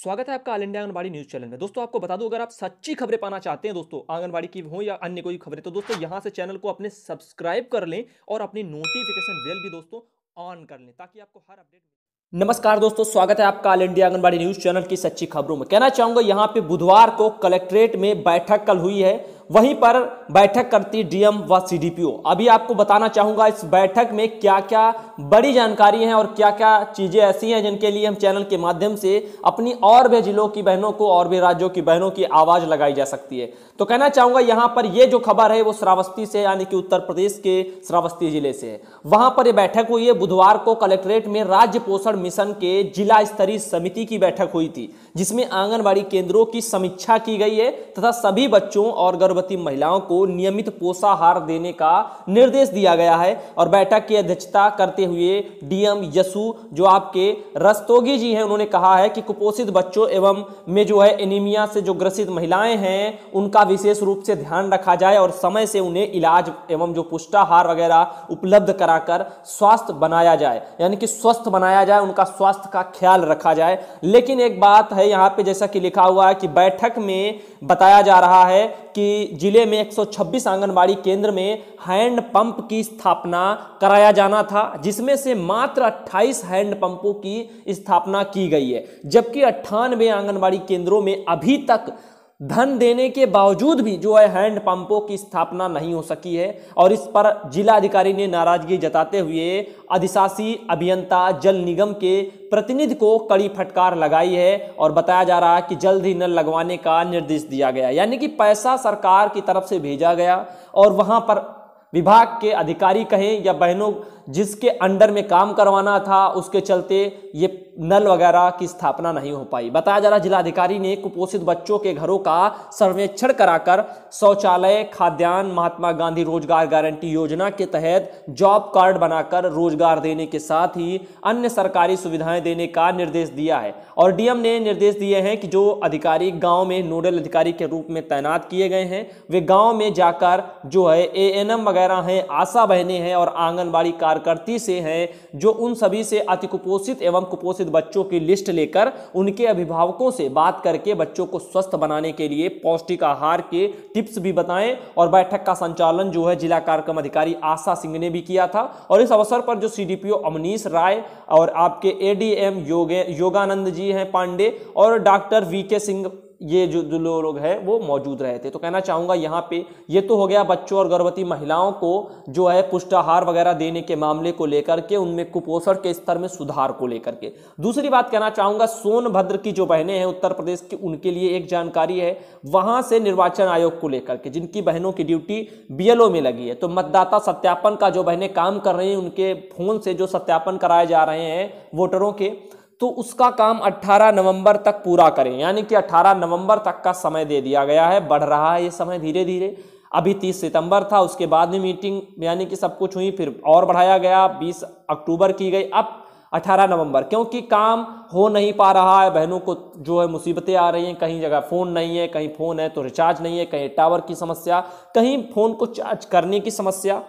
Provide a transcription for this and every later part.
स्वागत है आपका All India Anganwadi news channel में दोस्तों आपको बता दूं अगर आप सच्ची खबरें पाना चाहते हैं दोस्तों आंगनबाड़ी की हो या अन्य कोई खबरें तो दोस्तों यहां से चैनल को अपने सब्सक्राइब कर लें और अपनी नोटिफिकेशन बेल भी दोस्तों ऑन कर लें ताकि आपको हर अपडेट नमस्कार दोस्तों स्वागत है आपका All India Anganwadi news channel की सच्ची खबरों में कहना चाहूंगा यहाँ पे बुधवार को कलेक्ट्रेट में बैठक कल हुई है वहीं पर बैठक करती डीएम व सीडीपीओ अभी आपको बताना चाहूंगा इस बैठक में क्या क्या बड़ी जानकारी है और क्या क्या चीजें ऐसी हैं जिनके लिए हम चैनल के माध्यम से अपनी और भी जिलों की बहनों को और भी राज्यों की बहनों की आवाज लगाई जा सकती है तो कहना चाहूंगा यहां पर यह जो खबर है वो श्रावस्ती से यानी कि उत्तर प्रदेश के श्रावस्ती जिले से वहां पर यह बैठक हुई है बुधवार को कलेक्ट्रेट में राज्य पोषण मिशन के जिला स्तरीय समिति की बैठक हुई थी जिसमें आंगनबाड़ी केंद्रों की समीक्षा की गई है तथा सभी बच्चों और गर्भ गर्भवती महिलाओं को नियमित पोषाहार देने का निर्देश दिया गया है और बैठक की अध्यक्षता करते हुए डीएम यसु जो आपके रस्तोगी जी हैं उन्होंने कहा है कि कुपोषित बच्चों एवं में जो है एनीमिया से जो ग्रसित महिलाएं हैं उनका विशेष रूप से ध्यान रखा जाए और समय से उन्हें इलाज एवं जो पुष्टाहार वगैरह उपलब्ध कराकर स्वास्थ्य बनाया जाए यानी कि स्वस्थ बनाया जाए उनका स्वास्थ्य का ख्याल रखा जाए लेकिन एक बात है यहाँ पे जैसा कि लिखा हुआ है कि बैठक में बताया जा रहा है कि जिले में 126 आंगनबाड़ी केंद्र में हैंड पंप की स्थापना कराया जाना था जिसमें से मात्र 28 हैंड पंपों की स्थापना की गई है जबकि अट्ठानवे आंगनबाड़ी केंद्रों में अभी तक धन देने के बावजूद भी जो है हैंड पंपों की स्थापना नहीं हो सकी है और इस पर जिला अधिकारी ने नाराजगी जताते हुए अधिशासी अभियंता जल निगम के प्रतिनिधि को कड़ी फटकार लगाई है और बताया जा रहा है कि जल्द ही नल लगवाने का निर्देश दिया गया यानी कि पैसा सरकार की तरफ से भेजा गया और वहां पर विभाग के अधिकारी कहें या बहनों जिसके अंडर में काम करवाना था उसके चलते ये नल वगैरह की स्थापना नहीं हो पाई बताया जा रहा जिलाधिकारी ने कुपोषित बच्चों के घरों का सर्वेक्षण कराकर शौचालय खाद्यान्न महात्मा गांधी रोजगार गारंटी योजना के तहत जॉब कार्ड बनाकर रोजगार देने के साथ ही अन्य सरकारी सुविधाएं देने का निर्देश दिया है और डीएम ने निर्देश दिए हैं कि जो अधिकारी गाँव में नोडल अधिकारी के रूप में तैनात किए गए हैं वे गाँव में जाकर जो है ए वगैरह हैं आशा बहने हैं और आंगनबाड़ी कार्य कार्यकर्ती से हैं जो उन सभी से अति कुपोषित एवं कुपोषित बच्चों की लिस्ट लेकर उनके अभिभावकों से बात करके बच्चों को स्वस्थ बनाने के लिए पौष्टिक आहार के टिप्स भी बताएं और बैठक का संचालन जो है जिला कार्यक्रम अधिकारी आशा सिंह ने भी किया था और इस अवसर पर जो सी अमनीश राय और आपके ए डी योगानंद जी हैं पांडे और डॉक्टर वी सिंह ये जो जो लोग हैं वो मौजूद रहे थे तो कहना चाहूँगा यहाँ पे ये तो हो गया बच्चों और गर्भवती महिलाओं को जो है पुष्टाहार वगैरह देने के मामले को लेकर के उनमें कुपोषण के स्तर में सुधार को लेकर के दूसरी बात कहना चाहूँगा सोनभद्र की जो बहनें हैं उत्तर प्रदेश की उनके लिए एक जानकारी है वहाँ से निर्वाचन आयोग को लेकर के जिनकी बहनों की ड्यूटी बी में लगी है तो मतदाता सत्यापन का जो बहनें काम कर रही हैं उनके फोन से जो सत्यापन कराए जा रहे हैं वोटरों के तो उसका काम 18 नवंबर तक पूरा करें यानी कि 18 नवंबर तक का समय दे दिया गया है बढ़ रहा है ये समय धीरे धीरे अभी 30 सितंबर था उसके बाद में मीटिंग यानी कि सब कुछ हुई फिर और बढ़ाया गया 20 अक्टूबर की गई अब 18 नवंबर क्योंकि काम हो नहीं पा रहा है बहनों को जो है मुसीबतें आ रही हैं कहीं जगह फ़ोन नहीं है कहीं फ़ोन है तो रिचार्ज नहीं है कहीं टावर की समस्या कहीं फ़ोन को चार्ज करने की समस्या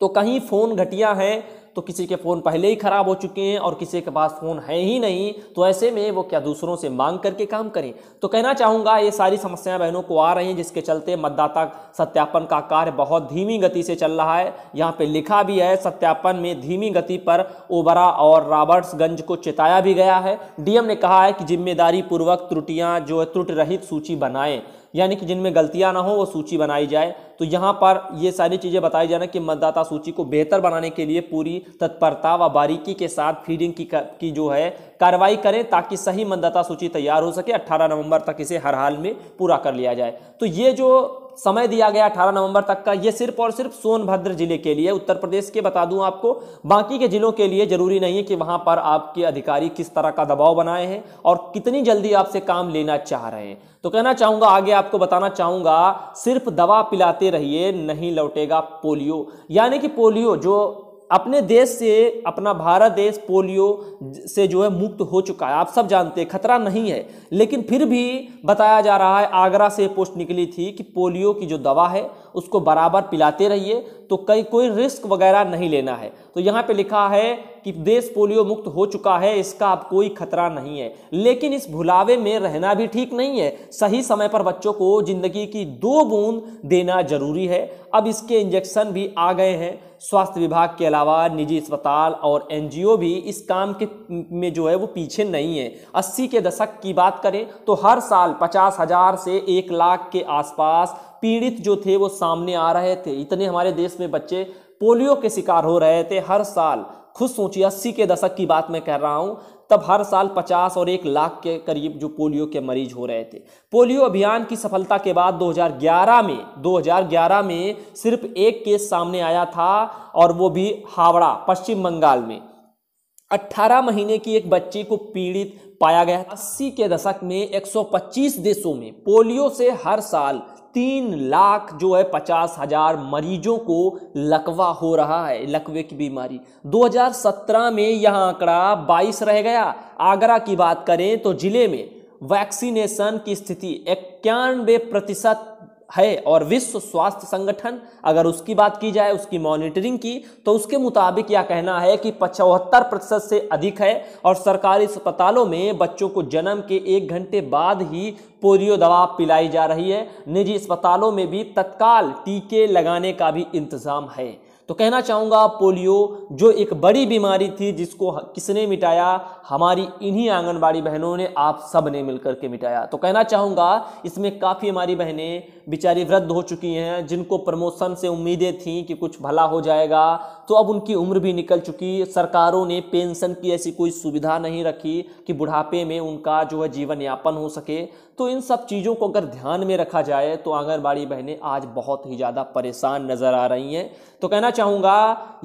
तो कहीं फ़ोन घटिया हैं तो किसी के फ़ोन पहले ही ख़राब हो चुके हैं और किसी के पास फ़ोन है ही नहीं तो ऐसे में वो क्या दूसरों से मांग करके काम करें तो कहना चाहूँगा ये सारी समस्याएं बहनों को आ रही हैं जिसके चलते मतदाता सत्यापन का कार्य बहुत धीमी गति से चल रहा है यहाँ पर लिखा भी है सत्यापन में धीमी गति पर ओबरा और रॉबर्ट्सगंज को चेताया भी गया है डीएम ने कहा है कि जिम्मेदारी पूर्वक त्रुटियाँ जो है त्रुट रहित सूची बनाएं यानी कि जिनमें गलतियां ना हो वो सूची बनाई जाए तो यहाँ पर ये सारी चीज़ें बताई जाना कि मतदाता सूची को बेहतर बनाने के लिए पूरी तत्परता व बारीकी के साथ फीडिंग की, की जो है कार्रवाई करें ताकि सही मतदाता सूची तैयार हो सके 18 नवंबर तक इसे हर हाल में पूरा कर लिया जाए तो ये जो समय दिया गया अठारह नवंबर तक का ये सिर्फ और सिर्फ सोनभद्र जिले के लिए उत्तर प्रदेश के बता दूं आपको बाकी के जिलों के लिए जरूरी नहीं है कि वहां पर आपके अधिकारी किस तरह का दबाव बनाए हैं और कितनी जल्दी आपसे काम लेना चाह रहे हैं तो कहना चाहूंगा आगे आपको बताना चाहूंगा सिर्फ दवा पिलाते रहिए नहीं लौटेगा पोलियो यानी कि पोलियो जो अपने देश से अपना भारत देश पोलियो से जो है मुक्त हो चुका है आप सब जानते हैं खतरा नहीं है लेकिन फिर भी बताया जा रहा है आगरा से पोस्ट निकली थी कि पोलियो की जो दवा है उसको बराबर पिलाते रहिए तो कई कोई रिस्क वगैरह नहीं लेना है तो यहाँ पे लिखा है कि देश पोलियो मुक्त हो चुका है इसका अब कोई खतरा नहीं है लेकिन इस भुलावे में रहना भी ठीक नहीं है सही समय पर बच्चों को जिंदगी की दो बूंद देना जरूरी है अब इसके इंजेक्शन भी आ गए हैं स्वास्थ्य विभाग के अलावा निजी अस्पताल और एनजीओ भी इस काम के में जो है वो पीछे नहीं है अस्सी के दशक की बात करें तो हर साल पचास हजार से एक लाख के आसपास पीड़ित जो थे वो सामने आ रहे थे इतने हमारे देश में बच्चे पोलियो के शिकार हो रहे थे हर साल खुद सोचिए अस्सी के दशक की बात मैं कर रहा हूँ तब हर साल पचास और एक लाख के करीब जो पोलियो के मरीज हो रहे थे पोलियो अभियान की सफलता के बाद 2011 में 2011 में सिर्फ एक केस सामने आया था और वो भी हावड़ा पश्चिम बंगाल में 18 महीने की एक बच्ची को पीड़ित पाया गया अस्सी के दशक में 125 देशों में पोलियो से हर साल तीन लाख जो है पचास हजार मरीजों को लकवा हो रहा है लकवे की बीमारी 2017 में यह आंकड़ा बाईस रह गया आगरा की बात करें तो जिले में वैक्सीनेशन की स्थिति इक्यानवे प्रतिशत है और विश्व स्वास्थ्य संगठन अगर उसकी बात की जाए उसकी मॉनिटरिंग की तो उसके मुताबिक यह कहना है कि पचहत्तर प्रतिशत से अधिक है और सरकारी अस्पतालों में बच्चों को जन्म के एक घंटे बाद ही पोलियो दवा पिलाई जा रही है निजी अस्पतालों में भी तत्काल टीके लगाने का भी इंतज़ाम है तो कहना चाहूँगा पोलियो जो एक बड़ी बीमारी थी जिसको किसने मिटाया हमारी इन्हीं आंगनबाड़ी बहनों ने आप सब ने मिलकर के मिटाया तो कहना चाहूँगा इसमें काफ़ी हमारी बहनें बेचारी वृद्ध हो चुकी हैं जिनको प्रमोशन से उम्मीदें थीं कि कुछ भला हो जाएगा तो अब उनकी उम्र भी निकल चुकी सरकारों ने पेंशन की ऐसी कोई सुविधा नहीं रखी कि बुढ़ापे में उनका जो है जीवन यापन हो सके तो इन सब चीज़ों को अगर ध्यान में रखा जाए तो आंगनबाड़ी बहनें आज बहुत ही ज़्यादा परेशान नज़र आ रही हैं तो कहना चाहूँगा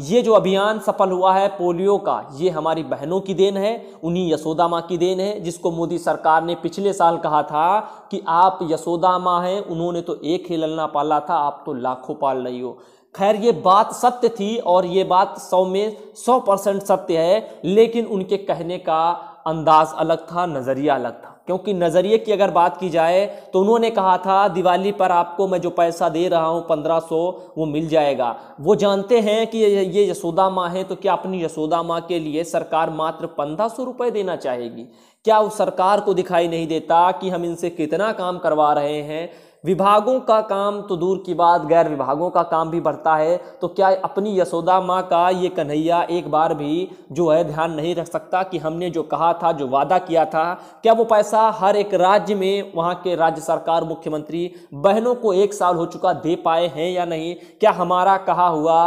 ये जो अभियान सफल हुआ है पोलियो का ये हमारी बहनों की देन है उन्हीं यशोदा माँ की देन है जिसको मोदी सरकार ने पिछले साल कहा था कि आप यशोदा माँ हैं उन्होंने तो तो एक ही ललना पाला था आप तो लाखों पाल रही हो खैर ये बात सत्य थी और ये बात सौ में सौ परसेंट सत्य है लेकिन उनके कहने का अंदाज अलग था नज़रिया अलग था क्योंकि नज़रिए की अगर बात की जाए तो उन्होंने कहा था दिवाली पर आपको मैं जो पैसा दे रहा हूँ पंद्रह सौ वो मिल जाएगा वो जानते हैं कि ये यशोदा माँ है तो क्या अपनी यशोदा माँ के लिए सरकार मात्र पंद्रह सौ रुपये देना चाहेगी क्या उस सरकार को दिखाई नहीं देता कि हम इनसे कितना काम करवा रहे हैं विभागों का काम तो दूर की बात गैर विभागों का काम भी बढ़ता है तो क्या अपनी यशोदा माँ का ये कन्हैया एक बार भी जो है ध्यान नहीं रख सकता कि हमने जो कहा था जो वादा किया था क्या वो पैसा हर एक राज्य में वहाँ के राज्य सरकार मुख्यमंत्री बहनों को एक साल हो चुका दे पाए हैं या नहीं क्या हमारा कहा हुआ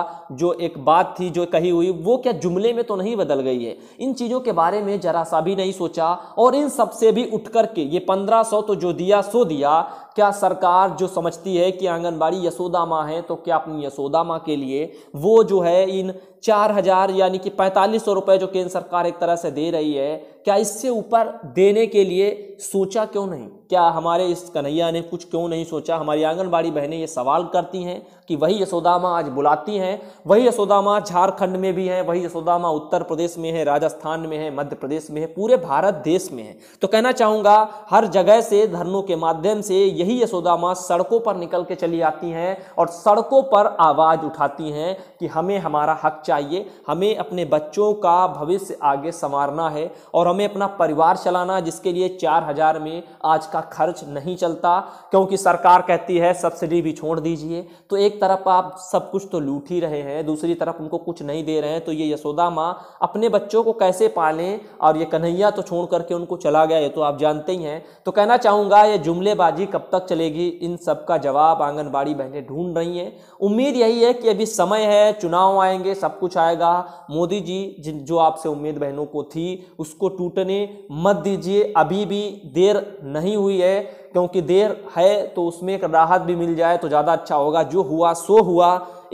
जो एक बात थी जो कही हुई वो क्या जुमले में तो नहीं बदल गई है इन चीज़ों के बारे में जरा सा भी नहीं सोचा और इन सबसे भी उठ करके ये पंद्रह सौ तो जो दिया सो दिया क्या सरकार जो समझती है कि आंगनबाड़ी यशोदा माँ है तो क्या अपनी यशोदा माँ के लिए वो जो है इन चार हजार यानी कि पैंतालीस सौ रुपये जो केंद्र सरकार एक तरह से दे रही है क्या इससे ऊपर देने के लिए सोचा क्यों नहीं क्या हमारे इस कन्हैया ने कुछ क्यों नहीं सोचा हमारी आंगनबाड़ी बहनें ये सवाल करती हैं कि वही यशोदा माँ आज बुलाती हैं वही यशोदा माँ झारखंड में भी हैं वही यशोदा माँ उत्तर प्रदेश में है राजस्थान में है मध्य प्रदेश में है पूरे भारत देश में है तो कहना चाहूँगा हर जगह से धरनों के माध्यम से यही यशोदा माँ सड़कों पर निकल के चली आती हैं और सड़कों पर आवाज़ उठाती हैं कि हमें हमारा हक चाहिए हमें अपने बच्चों का भविष्य आगे संवारना है और हमें अपना परिवार चलाना जिसके लिए चार हजार में आज का खर्च नहीं चलता क्योंकि सरकार कहती है सब्सिडी भी छोड़ दीजिए तो एक तरफ आप सब कुछ तो लूट ही रहे हैं दूसरी तरफ उनको कुछ नहीं दे रहे हैं तो ये यशोदा माँ अपने बच्चों को कैसे पालें और ये कन्हैया तो छोड़ करके उनको चला गया ये तो आप जानते ही हैं तो कहना चाहूँगा ये जुमलेबाजी कब तक चलेगी इन सब का जवाब आंगनबाड़ी बहनें ढूंढ रही हैं उम्मीद यही है कि अभी समय है चुनाव आएंगे सब कुछ आएगा मोदी जी जो आपसे उम्मीद बहनों को थी उसको टूटने मत दीजिए अभी भी देर नहीं हुई है क्योंकि देर है तो उसमें एक राहत भी मिल जाए तो ज़्यादा अच्छा होगा जो हुआ सो हुआ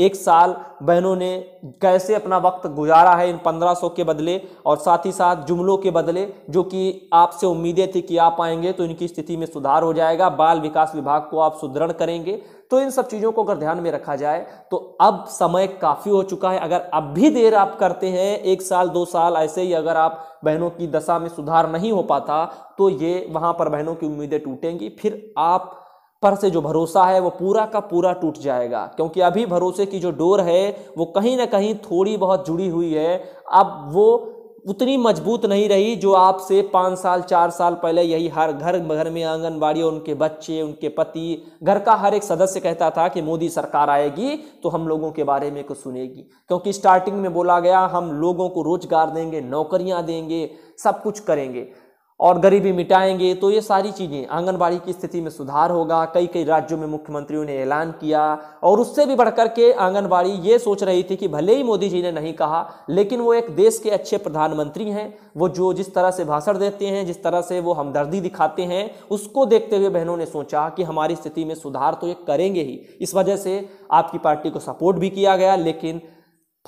एक साल बहनों ने कैसे अपना वक्त गुजारा है इन 1500 के बदले और साथ ही साथ जुमलों के बदले जो कि आपसे उम्मीदें थी कि आप आएंगे तो इनकी स्थिति में सुधार हो जाएगा बाल विकास विभाग को आप सुदृढ़ करेंगे तो इन सब चीज़ों को अगर ध्यान में रखा जाए तो अब समय काफ़ी हो चुका है अगर अब भी देर आप करते हैं एक साल दो साल ऐसे ही अगर आप बहनों की दशा में सुधार नहीं हो पाता तो ये वहाँ पर बहनों की उम्मीदें टूटेंगी फिर आप पर से जो भरोसा है वो पूरा का पूरा टूट जाएगा क्योंकि अभी भरोसे की जो डोर है वो कहीं ना कहीं थोड़ी बहुत जुड़ी हुई है अब वो उतनी मजबूत नहीं रही जो आपसे पाँच साल चार साल पहले यही हर घर घर में आंगनबाड़ी और उनके बच्चे उनके पति घर का हर एक सदस्य कहता था कि मोदी सरकार आएगी तो हम लोगों के बारे में कुछ सुनेगी क्योंकि स्टार्टिंग में बोला गया हम लोगों को रोजगार देंगे नौकरियां देंगे सब कुछ करेंगे और गरीबी मिटाएंगे तो ये सारी चीज़ें आंगनबाड़ी की स्थिति में सुधार होगा कई कई राज्यों में मुख्यमंत्रियों ने ऐलान किया और उससे भी बढ़कर के आंगनबाड़ी ये सोच रही थी कि भले ही मोदी जी ने नहीं कहा लेकिन वो एक देश के अच्छे प्रधानमंत्री हैं वो जो जिस तरह से भाषण देते हैं जिस तरह से वो हमदर्दी दिखाते हैं उसको देखते हुए बहनों ने सोचा कि हमारी स्थिति में सुधार तो ये करेंगे ही इस वजह से आपकी पार्टी को सपोर्ट भी किया गया लेकिन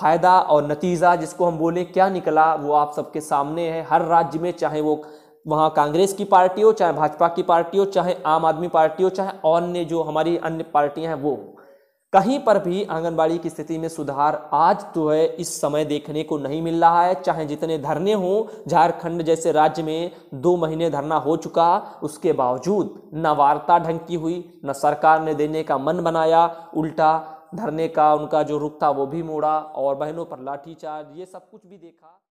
फ़ायदा और नतीजा जिसको हम बोले क्या निकला वो आप सबके सामने है हर राज्य में चाहे वो वहाँ कांग्रेस की पार्टी हो चाहे भाजपा की पार्टी हो चाहे आम आदमी पार्टी हो चाहे अन्य जो हमारी अन्य पार्टियां हैं वो कहीं पर भी आंगनबाड़ी की स्थिति में सुधार आज तो है इस समय देखने को नहीं मिल रहा है चाहे जितने धरने हों झारखंड जैसे राज्य में दो महीने धरना हो चुका उसके बावजूद न वार्ता ढंग की हुई न सरकार ने देने का मन बनाया उल्टा धरने का उनका जो रुख था वो भी मोड़ा और बहनों पर लाठीचार्ज ये सब कुछ भी देखा